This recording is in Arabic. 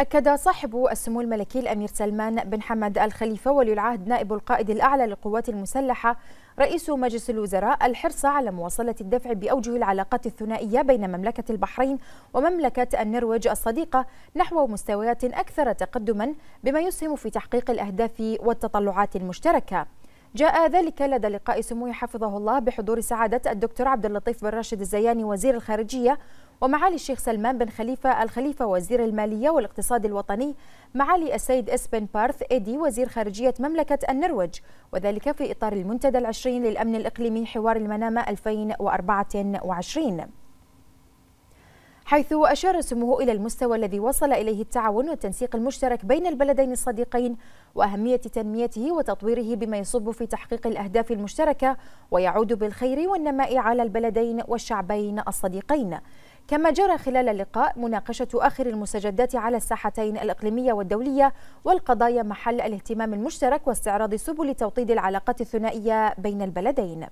أكد صاحب السمو الملكي الأمير سلمان بن حمد الخليفة ولي العهد نائب القائد الأعلى للقوات المسلحة رئيس مجلس الوزراء الحرص على مواصلة الدفع بأوجه العلاقات الثنائية بين مملكة البحرين ومملكة النرويج الصديقة نحو مستويات أكثر تقدما بما يسهم في تحقيق الأهداف والتطلعات المشتركة جاء ذلك لدى لقاء سموه حفظه الله بحضور سعادة الدكتور عبد اللطيف بن راشد الزياني وزير الخارجية ومعالي الشيخ سلمان بن خليفة الخليفة وزير المالية والاقتصاد الوطني معالي السيد اسبن بارث إيدي وزير خارجية مملكة النرويج وذلك في إطار المنتدى العشرين للأمن الإقليمي حوار المنامة 2024 حيث أشار سموه إلى المستوى الذي وصل إليه التعاون والتنسيق المشترك بين البلدين الصديقين وأهمية تنميته وتطويره بما يصب في تحقيق الأهداف المشتركة ويعود بالخير والنماء على البلدين والشعبين الصديقين كما جرى خلال اللقاء مناقشة آخر المستجدات على الساحتين الإقليمية والدولية والقضايا محل الاهتمام المشترك واستعراض سبل توطيد العلاقات الثنائية بين البلدين